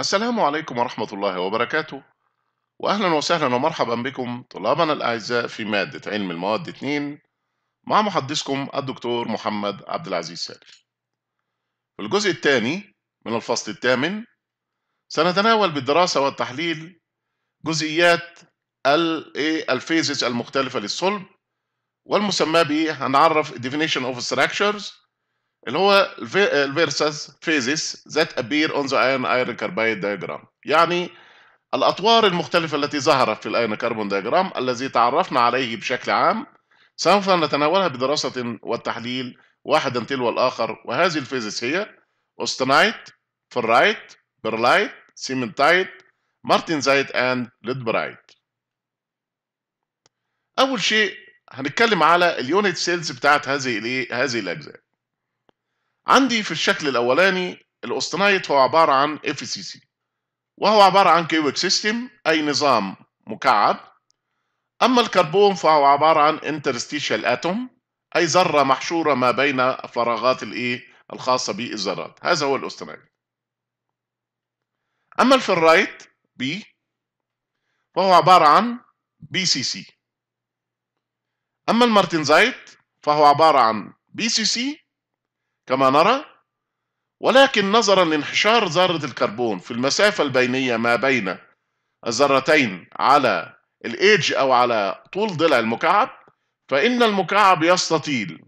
السلام عليكم ورحمة الله وبركاته وأهلا وسهلا ومرحبا بكم طلابنا الأعزاء في مادة علم المواد 2 مع محدثكم الدكتور محمد عبد العزيز سالم في الجزء الثاني من الفصل الثامن سنتناول بالدراسة والتحليل جزئيات الفيزز المختلفة للصلب والمسمى به هنعرف definition of structures اللي هو الفيرسز فيزيس ذات ابير اون ذا ايرن ايرن كاربايد دايجرام يعني الأطوار المختلفة التي ظهرت في الايرن كاربون دايجرام الذي تعرفنا عليه بشكل عام سوف نتناولها بدراسة والتحليل واحدا تلو الآخر وهذه الفيزيس هي أوستنايت فرايت برلايت سيمنتايت مارتنزايت أند ليدبرايت أول شيء هنتكلم على اليونت سيلز بتاعت هذه هذه الأجزاء عندي في الشكل الاولاني الاوستنايت هو عباره عن اف سي سي وهو عباره عن كيويك سيستم اي نظام مكعب اما الكربون فهو عباره عن انترستيشال اتوم اي ذره محشوره ما بين فراغات الايه e الخاصه بالذرات e هذا هو الاوستنايت اما الفرايت بي فهو عباره عن بي سي سي اما المارتنزايت فهو عباره عن بي سي سي كما نرى ولكن نظرا لانحشار ذرة الكربون في المسافة البينية ما بين الذرتين على الايدج او على طول ضلع المكعب فإن المكعب يستطيل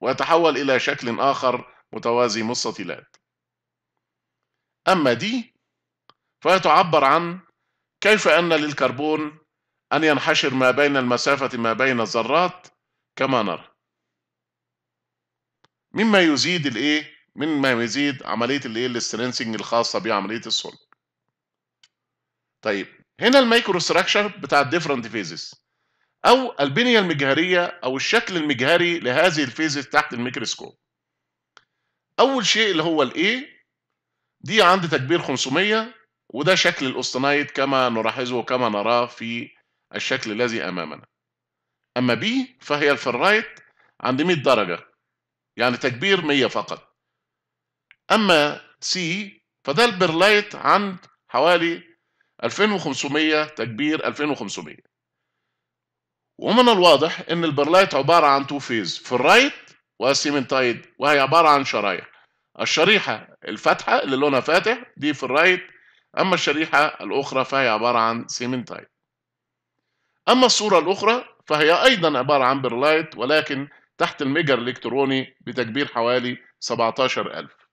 ويتحول إلى شكل آخر متوازي مستطيلات أما دي فيتعبر عن كيف أن للكربون أن ينحشر ما بين المسافة ما بين الذرات كما نرى مما يزيد الايه مما يزيد عمليه الايه الاسترنسنج الخاصه بعمليه الصلب طيب هنا المايكرو ستراكشر بتاع الديفرنت فيزز او البنيه المجهريه او الشكل المجهري لهذه الفيزز تحت الميكروسكوب اول شيء اللي هو الايه دي عند تكبير 500 وده شكل الاوستنايت كما نلاحظه كما نراه في الشكل الذي امامنا اما بي فهي الفرايت عند 100 درجه يعني تكبير 100 فقط اما سي فده البرلايت عند حوالي 2500 تكبير 2500 ومن الواضح ان البرلايت عباره عن تو فيز الرايت وسيمنتايد وهي عباره عن شرايح الشريحه الفاتحه اللي لونها فاتح دي الرايت اما الشريحه الاخرى فهي عباره عن سيمنتايد اما الصوره الاخرى فهي ايضا عباره عن برلايت ولكن تحت الميجر الإلكتروني بتكبير حوالي 17000